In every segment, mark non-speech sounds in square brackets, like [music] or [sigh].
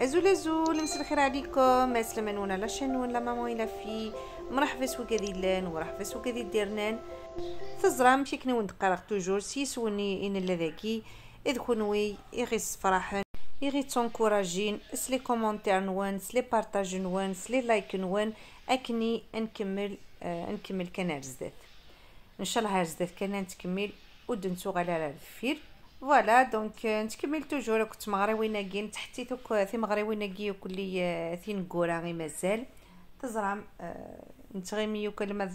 ازول ازول مساء الخير عليكم مسلم ولا لا شنون لا ماما ولا في مرحبا سوكا لان ومرحبا سوكا دي ديرنان تزرا مشي كنون دقرق توجور سيسوني ان لا ذاكي اذ كونوي يغيس فرحن يغي تونكوراجين سلي كومونتير نوان سلي بارتاج نوان سلي لايك نوان اكني نكمل آه نكمل كنا بزاف ان شاء الله عرزدات كنا نتكمل ودنتو غالا الفيل فوالا دونك نكمل توجور كنت مغربي تحتي توك في مغربي ناكي لي ثين كورا غي مازال تزرع نتغيمي يوكل ما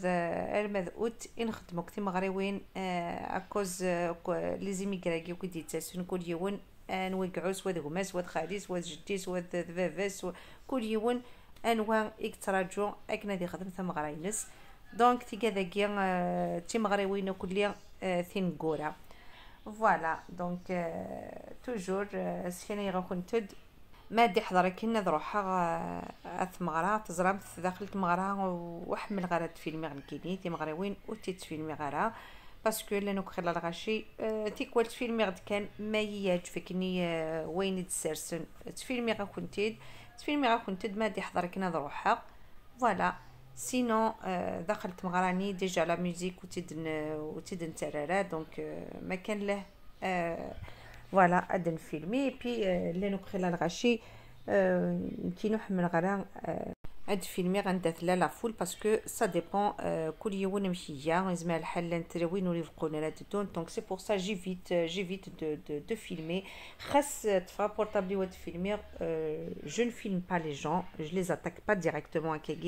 المذ اوت نخدمو كتي مغربيين اكوز لي زيميغراكي وكدي ديتاسون كل يوم نوقعوس وذ دغماس وذ خاليس وذ جديس وذ ذفافاس كل يوم انواع اكتراجو اكنا دي خدمة مغرينس دونك تي كذا كي تي مغربيين وكلي ثين كورا فوالا دونك توجور سفينة غنكون تد ما آه، دي حضرك هنا ذروحا اثمارا تزرام داخل تمغرا وحمل غرا تفيلمي غنكيني تي مغريوين و تي تفيلمي غرا باسكو لانو خلال الغاشي آه، تيكوال تفيلمي غد كان ما فكني آه، وين تسرسن تفيلمي غا كنتيد تفيلمي غا كنتيد ما دي حضرك هنا ذروحا فوالا سينو euh, دخلت مغراني ديجا لا ميوزيك وتدن وتدن ترارا دونك euh, ما كان له فوالا آه، ادن فيلمي بي لينو بخي الغاشي آه، كي نحمل من آه، de filmer en déclin la foule parce que ça dépend qu'au lieu où n'aimé on ismaël halin très bien au livre qu'on est là dedans donc c'est pour ça j'ai vite euh, j'ai vite de filmer reste frappe euh, portable ou de filmer euh, je ne filme pas les gens je les attaque pas directement à quelques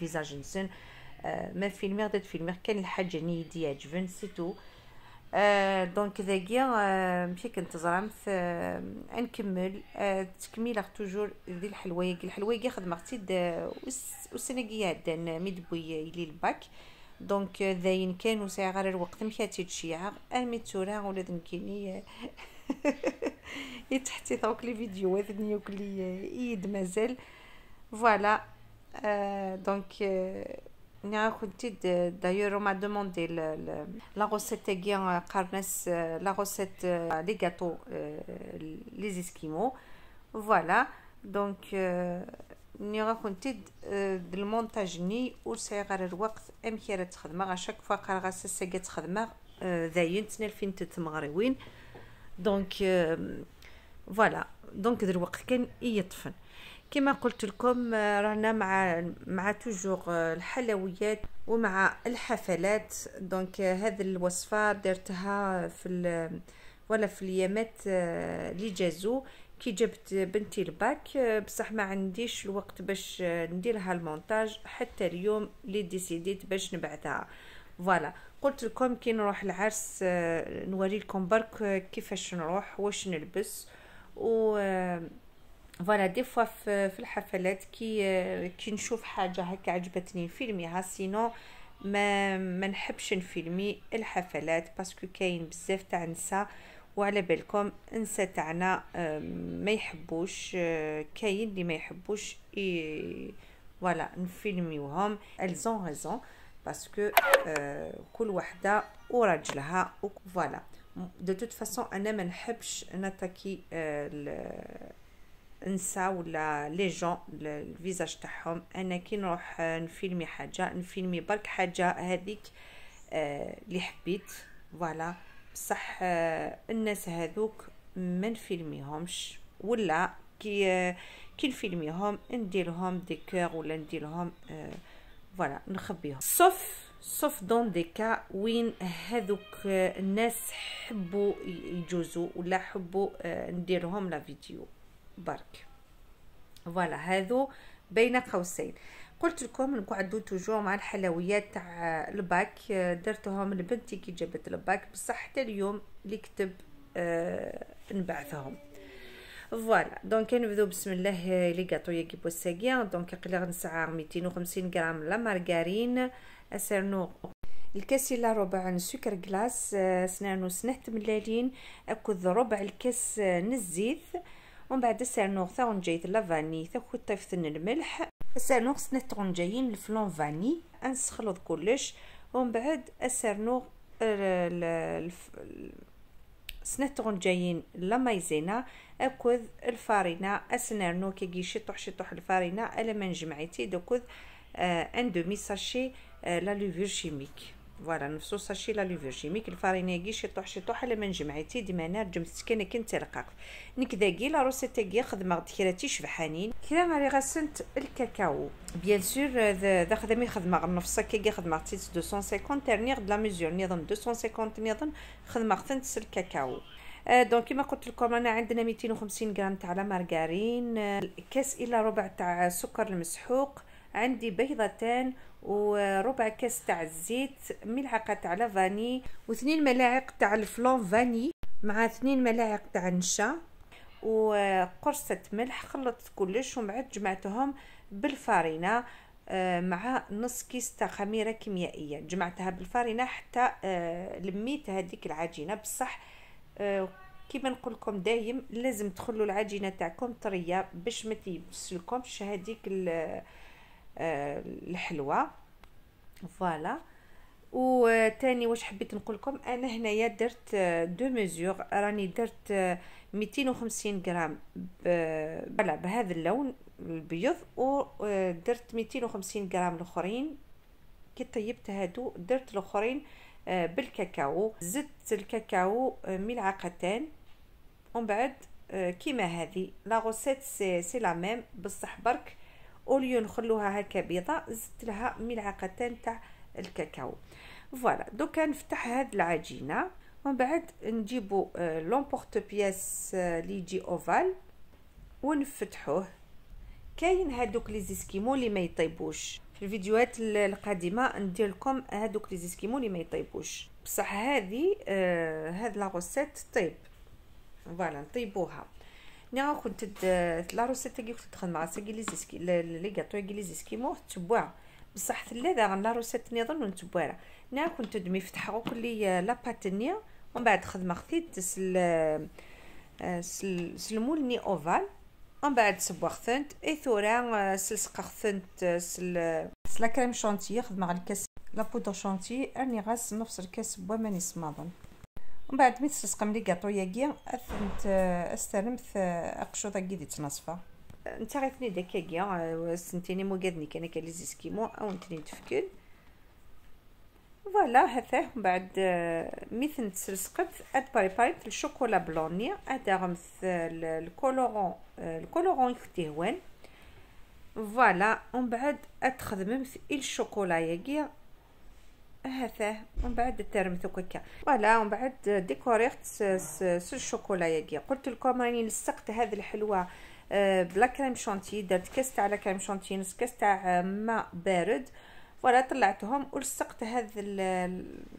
visages une seule mais filmer de filmer qu'elle n'a jamais dit h 20 c'est tout آه، دونك ذاكيا آه، مشي كنت زرعمت آه، نكمل تكميل توجور ذي الحلوايق الحلوايق خدمتي عدان دان بوي يلي الباك دونك ذاين كان وسع غير الوقت مشاتي تشيعة ارمي تورا ولا ذنكيني [laughs] يتحتي ثوك لي فيديو نيوك وكلي ايد مازال فوالا دونك D'ailleurs, on m'a demandé la recette euh, euh, la recette les euh, gâteaux, les esquimaux. Voilà, donc raconté de le montage ni ou c'est à chaque fois donc voilà donc le كما قلت لكم آه، رانا مع مع توجور آه، الحلويات ومع الحفلات دونك آه، هذه الوصفه درتها في ولا في اليامات اللي جازو كي جبت بنتي الباك بصح ما عنديش الوقت باش نديرها المونتاج حتى اليوم اللي ديسيديت باش نبعثها فوالا قلت لكم كي نروح العرس نوري لكم برك كيفاش نروح واش نلبس و فوالا دي فوا في الحفلات كي euh, كي نشوف حاجه هكا عجبتني نفيلميها سينو ما ما نحبش نفيلمي الحفلات باسكو كاين بزاف تاع نسا وعلى بالكم نساء تاعنا ما يحبوش آه، كاين اللي ما يحبوش فوالا نفيلميوهم الزون ريزون باسكو آه، كل وحده وراجلها فوالا دو توت فاسون انا ما نحبش نتاكي آه، نسا ولا لي جون الفيزاج تاعهم انا كي نروح نفيلمي حاجه نفيلمي برك حاجه هذيك اللي آه حبيت فوالا بصح آه الناس هذوك ما نفيلميهمش ولا كي آه كي نفيلميهم نديرهم ديكور ولا نديرهم آه، فوالا آه نخبيهم سوف سوف دون دي كا وين هذوك آه، الناس حبوا يجوزوا ولا حبوا آه، نديرهم لا فيديو برك فوالا هذو بين قوسين قلت لكم نقعدو توجو مع الحلويات تاع الباك درتهم لبنتي كي جابت الباك بصح حتى اليوم اللي كتب آه نبعثهم فوالا دونك نبداو بسم الله لي غاطو يجيبو الساقيه دونك قليغ نسعى 250 غرام لا مارغرين اسرنو الكاس الا ربع سكر كلاص آه، سنانو سنه تملالين اكو ربع الكاس آه، نزيث ومن بعد السانوغ تاعون جايت لا فاني تاكو طيفتن الملح السانوغ سنة تاعون جايين الفلون فاني نسخلط كلش ومن بعد السرنوغ سنتغون جايين مايزينا اكوذ الفارينة اسنرنو كيجي شطوح شطوح الفارينا الا ما نجمعيتي دوكوذ آه، ان دومي ساشي آه، لا لوفور شيميك فوالا نفسو ساشي لا لوفور جيميك الفارينيكي شي طوح شي طوح على ما نجمعتي ديما انا رجمت كان كنت لقاك نكذا كي لا روسيتي كي خدمه غد شبحانين كلا ماري غسنت الكاكاو بيان سور ذا خدمي خدمه غنفصا نفس كي خدمه تيت 250 ترنيغ دلا ميزور نظام 250 نظام خدمه غتنتس الكاكاو آه، دونك كما قلت لكم انا عندنا 250 غرام تاع لا مارغارين كاس الى ربع تاع سكر المسحوق عندي بيضتان وربع كاس تاع الزيت ملعقه تاع لافاني واثنين ملاعق تاع الفلون فاني مع اثنين ملاعق تاع نشا وقرصه ملح خلطت كلش ومن بعد جمعتهم بالفارينه آه، مع نص كيس تاع خميره كيميائيه جمعتها بالفارينه حتى آه، لميت هذيك العجينه بصح آه، كيما نقول لكم دايم لازم تخلوا العجينه تاعكم طريه باش ما تيبسلكمش هذيك آه، الحلوه فوالا وثاني واش حبيت نقول لكم انا هنايا درت آه، دو ميزور راني درت 250 آه، غرام بلا بهذا اللون البيض ودرت 250 غرام الاخرين كي طيبت هادو درت الاخرين بالكاكاو زدت الكاكاو ملعقتان ومن بعد كيما هذه لا روسيت سي سي لا ميم بصح برك اوليو نخلوها هكا بيضه زدت لها ملعقتان تاع الكاكاو فوالا دوكا نفتح هاد العجينه ومن بعد نجيبو آه، لومبورت بياس آه، لي يجي اوفال ونفتحوه كاين هادوك لي زيسكيمو لي ما يطيبوش في الفيديوهات القادمه ندير لكم هادوك لي زيسكيمو لي ما يطيبوش بصح هذه آه، هاد لا طيب فوالا نطيبوها نيغا كنت لا روسيتا كي كنت تخدم مع ساكي لي زيسكي لي لي مو تبوع بصح تلا دا لا روسيت نظن ونتبوارا نيغا كنت دمي فتحا كلي لا باتنيا ومن بعد خدمة خفيت سل سلمول ني اوفال ومن بعد سبوا خثنت اي ثورا سلسقا خثنت سل سلا كريم شونتي خدمة على الكاس لا بودر شونتي اني غاس نفس الكاس بوا ماني سماضن ومن بعد ملي تسقم لي كاطو ياكي اثنت استلمت آه، اقشوطه كي دي تنصفه نتا غيثني داك ياكي آه، سنتيني مو قادني كان كان لي زيسكيمو او نتني تفكل فوالا هذا من بعد آه، مثل تسلسقت اد في الشوكولا بلوني اد غمث الكولورون الكولورون يختي هوان فوالا ومن بعد اتخدم في الشوكولا ياكي هذا ومن بعد ترمثو كيكا فوالا ومن بعد ديكوريت الشوكولا ياكي قلت لكم راني لصقت هذه الحلوه آه، بلا كريم شونتي درت كاس تاع لا كريم شونتي نص كاس تاع آه، ماء بارد فوالا طلعتهم ولصقت هذا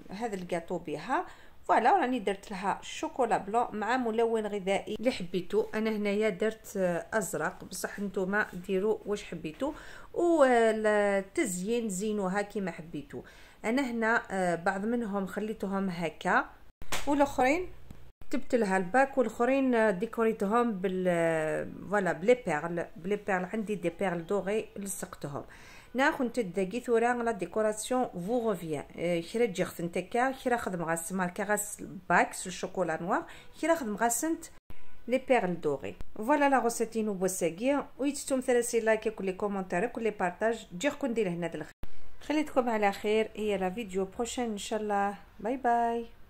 هذا الكاطو بها فوالا راني درت لها شوكولا بلون مع ملون غذائي اللي حبيتو انا هنايا درت آه، ازرق بصح نتوما ديروا واش حبيتو والتزيين زينوها كيما حبيتو انا هنا آه، بعض منهم خليتهم هكا والاخرين كتبت لها الباك والاخرين آه، ديكوريتهم بال آه، فوالا بلي بيرل بلي بيرل عندي دي بيرل دوغي لصقتهم ناخد تدقي ثورا لا ديكوراسيون فو غوفيا كرا تجي خدمت هكا كرا خدم غاس ماركا غاس باكس الشوكولا نوار كرا خدم غاسنت لي بيرل دوغي فوالا لا نو بوساكيه ويتشتم ثلاثي لايك وكل كومونتير وكل لي بارطاج جي كون ندير هنا دلخ خليتكم على خير الى فيديو بروشين ان شاء الله باي باي